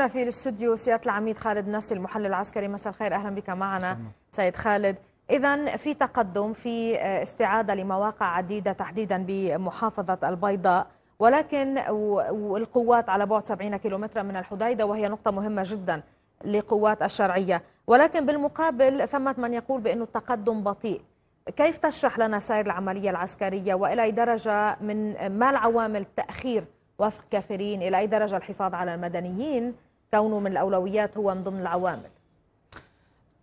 هنا في الاستوديو سياده العميد خالد نسي المحلل العسكري مساء الخير اهلا بك معنا سلام. سيد خالد اذا في تقدم في استعاده لمواقع عديده تحديدا بمحافظه البيضاء ولكن والقوات على بعد 70 كيلومترا من الحديده وهي نقطه مهمه جدا لقوات الشرعيه ولكن بالمقابل ثمه من يقول بانه التقدم بطيء كيف تشرح لنا سير العمليه العسكريه والى اي درجه من ما العوامل التاخير وفق كثيرين الى اي درجه الحفاظ على المدنيين كونه من الأولويات هو من ضمن العوامل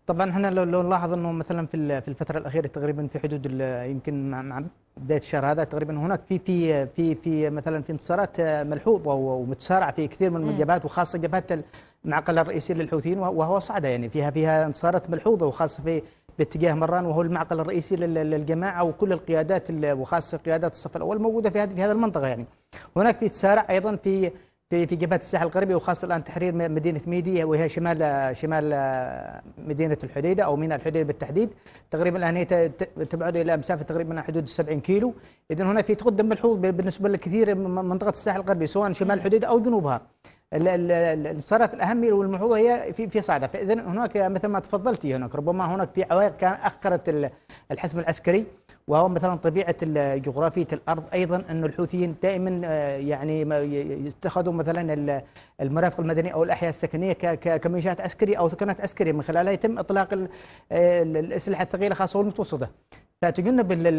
طبعا هنا لو نلاحظ انه مثلا في في الفتره الاخيره تقريبا في حدود يمكن مع بدايه الشهر هذا تقريبا هناك في في في في مثلا في انتصارات آه، ملحوظه ومتسارعه في كثير من الجبهات وخاصه جبهه المعقل الرئيسي للحوثيين وهو صعده يعني فيها فيها انتصارات ملحوظه وخاصه في باتجاه مران وهو المعقل الرئيسي للجماعه وكل القيادات وخاصه قيادات الصف الاول موجوده في هذه في هذه المنطقه يعني هناك في تسارع ايضا في في في جبهه الساحل الغربي وخاصه الان تحرير مدينه ميدي وهي شمال شمال آه، مدينه الحديده او ميناء الحديده بالتحديد تقريبا الان هي تبعد الى مسافه تقريبا حدود 70 كيلو اذا هنا في تقدم ملحوظ بالنسبه لكثير من منطقه الساحل الغربي سواء شمال الحديده او جنوبها صارت الاهميه والملحوظه هي في في صعده فاذا هناك مثل ما تفضلتي هناك ربما هناك في عوائق كان اخرت الحسم العسكري وهو مثلا طبيعه جغرافيه الارض ايضا أن الحوثيين دائما آه، يعني اتخذوا مثلا المرافق المدنيه او الاحياء السكنيه كمنشات عسكريه او سكنات عسكريه من خلالها يتم اطلاق آه، الاسلحه الثقيله خاصه والمتوسطه فتجنب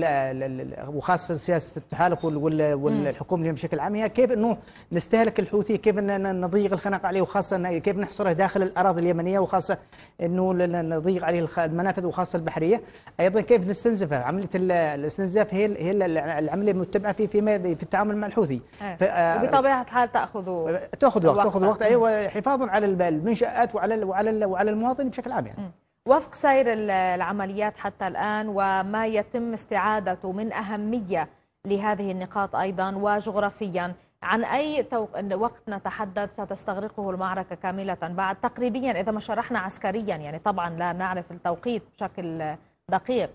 وخاصه سياسه التحالف والحكومه اليوم بشكل عام هي كيف انه نستهلك الحوثي كيف ان نضيق الخناق عليه وخاصه كيف نحصره داخل الاراضي اليمنيه وخاصه انه نضيق عليه المنافذ وخاصه البحريه ايضا كيف نستنزفه عمليه الاستنزاف هي هي العمليه المتبعه في فيما في التعامل مع الحوثي إيه. آه، بطبيعه الحال تاخذ تاخذ وقت تاخذ وقت ايوه حفاظا على المنشات وعلى وعلى وعلى المواطن بشكل عام يعني وفق سير العمليات حتى الآن وما يتم استعادته من أهمية لهذه النقاط أيضا وجغرافيا عن أي وقت نتحدث ستستغرقه المعركة كاملة بعد تقريبيا إذا ما شرحنا عسكريا يعني طبعا لا نعرف التوقيت بشكل دقيق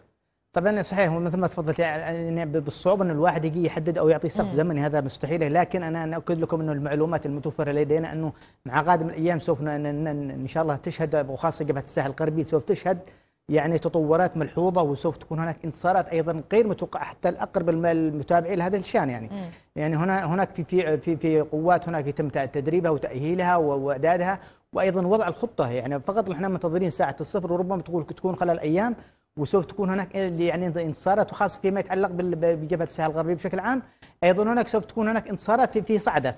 طبعا صحيح مثل ما تفضلت يعني بالصعوبه ان الواحد يجي يحدد او يعطي سقف زمني هذا مستحيل لكن انا أؤكد لكم انه المعلومات المتوفره لدينا انه مع قادم الايام سوف ان شاء الله تشهد وخاصه جبهه الساحل الغربي سوف تشهد يعني تطورات ملحوظه وسوف تكون هناك انتصارات ايضا غير متوقعه حتى الاقرب المتابعين لهذا الشان يعني م. يعني هنا هناك في في في, في قوات هناك يتم تدريبها وتاهيلها واعدادها وايضا وضع الخطه يعني فقط احنا منتظرين ساعه الصفر وربما تقول تكون خلال ايام وسوف تكون هناك يعني انتصارات وخاصه فيما يتعلق بجبهه الساحل الغربي بشكل عام ايضا هناك سوف تكون هناك انتصارات في صعده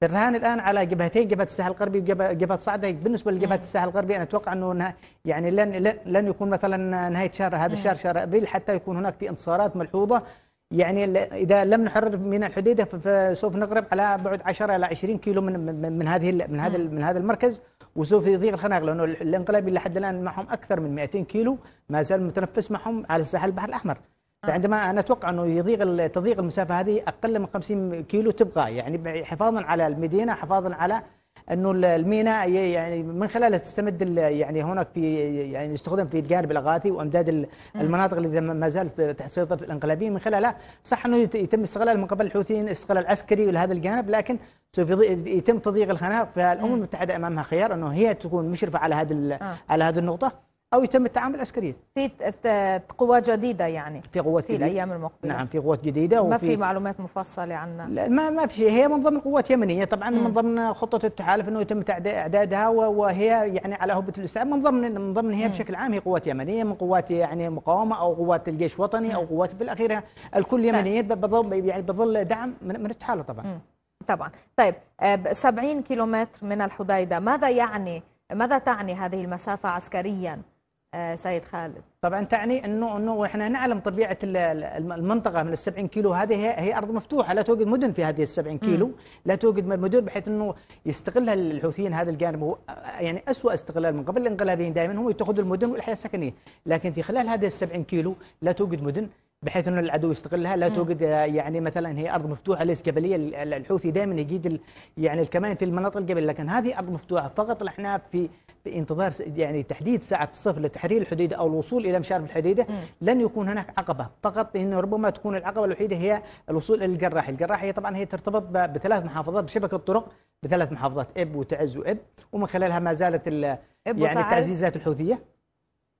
فالرهان الان على جبهتين جبهه الساحل الغربي وجبهه صعده بالنسبه لجبهه الساحل الغربي انا اتوقع انه يعني لن لن يكون مثلا نهايه شهر هذا الشهر شهر ابريل حتى يكون هناك في انتصارات ملحوظه يعني اذا لم نحرر من الحديده فسوف نغرب على بعد 10 الى 20 كيلو من من, هذه من هذا من هذا المركز وسوف يضيق الخناق لانه الانقلاب الى حد الان معهم اكثر من 200 كيلو ما زال متنفس معهم على ساحل البحر الاحمر آه. فعندما انا اتوقع انه يضيق تضيق المسافه هذه اقل من 50 كيلو تبقى يعني حفاظا على المدينه حفاظا على انه الميناء يعني من خلالها تستمد يعني هناك في يعني يستخدم في الجانب الاغاثي وامداد المناطق اللي ما زالت تحت سيطره الانقلابيين من خلالها صح انه يتم استغلال من قبل الحوثيين استغلال عسكري لهذا الجانب لكن سوف يتم تضييق الخناق فالامم المتحده امامها خيار انه هي تكون مشرفه على هذه آه. على هذه النقطه أو يتم التعامل عسكريا في قوات جديدة يعني في قوات في جديدة. الأيام المقبلة نعم في قوات جديدة ما في معلومات مفصلة عنها لا ما ما في شيء هي من ضمن قوات يمنية طبعا م. من ضمن خطة التحالف أنه يتم إعدادها وهي يعني على هبة الإسلام من ضمن من ضمن هي م. بشكل عام هي قوات يمنية من قوات يعني مقاومة أو قوات الجيش الوطني أو قوات في الأخير الكل طيب. يمنية بظل يعني بظل دعم من, من التحالف طبعا م. طبعا طيب 70 آه، كيلومتر من الحديدة ماذا يعني ماذا تعني هذه المسافة عسكريا آه، سيد خالد طبعا تعني انه انه احنا نعلم طبيعه المنطقه من ال 70 كيلو هذه هي ارض مفتوحه لا توجد مدن في هذه ال 70 كيلو م. لا توجد مدن بحيث انه يستغلها الحوثيين هذا الجانب آه، يعني اسوء استغلال من قبل الانقلابيين دائما هم يتخذوا المدن والحياه السكنيه لكن في خلال هذه ال 70 كيلو لا توجد مدن بحيث انه العدو يستغلها لا توجد آه، يعني مثلا هي ارض مفتوحه ليس قبليه الحوثي دائما يجيد يعني الكمان في المناطق القبليه لكن هذه ارض مفتوحه فقط احنا في بانتظار يعني تحديد ساعه الصفر لتحرير الحديده او الوصول الى مشارف الحديده لن يكون هناك عقبه فقط انه ربما تكون العقبه الوحيده هي الوصول الى الجراحي، الجراحي طبعا هي ترتبط بثلاث محافظات بشبكه طرق بثلاث محافظات اب وتعز واب ومن خلالها ما زالت يعني تعزيزات الحوثيه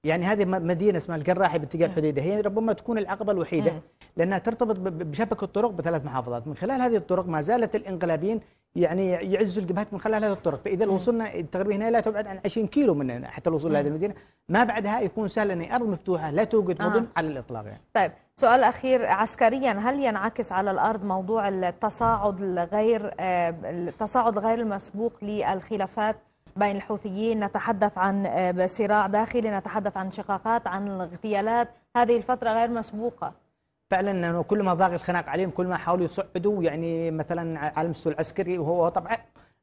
يعني هذه مدينه اسمها القراحي باتجاه الحديده هي ربما تكون العقبه الوحيده لانها ترتبط بشبكه الطرق بثلاث محافظات من خلال هذه الطرق ما زالت الانقلابيين يعني يعزوا الجبهات من خلال هذه الطرق فاذا وصلنا تقريبا هنا لا تبعد عن 20 كيلو من حتى الوصول لهذه المدينه ما بعدها يكون سهل ان ارض مفتوحه لا توجد مدن آه. على الاطلاق يعني. طيب سؤال اخير عسكريا هل ينعكس على الارض موضوع التصاعد الغير آه، التصاعد غير المسبوق للخلافات بين الحوثيين نتحدث عن آه، صراع داخلي نتحدث عن شقاقات عن اغتيالات هذه الفترة غير مسبوقة فعلا كل ما ضاق الخناق عليهم كل ما حاولوا يصعدوا يعني مثلا على المستوى العسكري وهو طبعا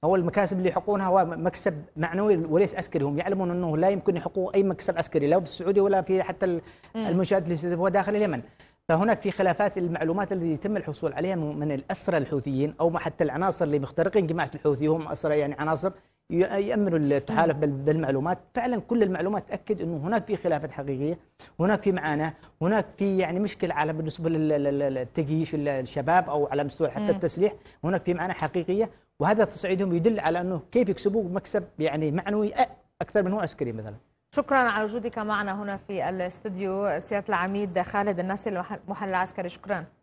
هو المكاسب اللي يحقونها هو مكسب معنوي وليس عسكري هم يعلمون انه لا يمكن يحققوا اي مكسب عسكري لا في السعوديه ولا في حتى المنشات اللي هو داخل اليمن فهناك في خلافات المعلومات التي يتم الحصول عليها من الاسرى الحوثيين او حتى العناصر اللي مخترقين جماعه الحوثي هم اسرى يعني عناصر يأمنوا التحالف بالمعلومات فعلا كل المعلومات تأكد أنه هناك في خلافات حقيقية هناك في معاناة هناك في يعني مشكلة على بالنسبة للتجيش الشباب أو على مستوى حتى التسليح هناك في معاناة حقيقية وهذا تصعيدهم يدل على أنه كيف يكسبوا مكسب يعني معنوي أكثر من هو عسكري مثلا شكرا على وجودك معنا هنا في الاستوديو سياده العميد خالد الناصر المحلل العسكري شكرا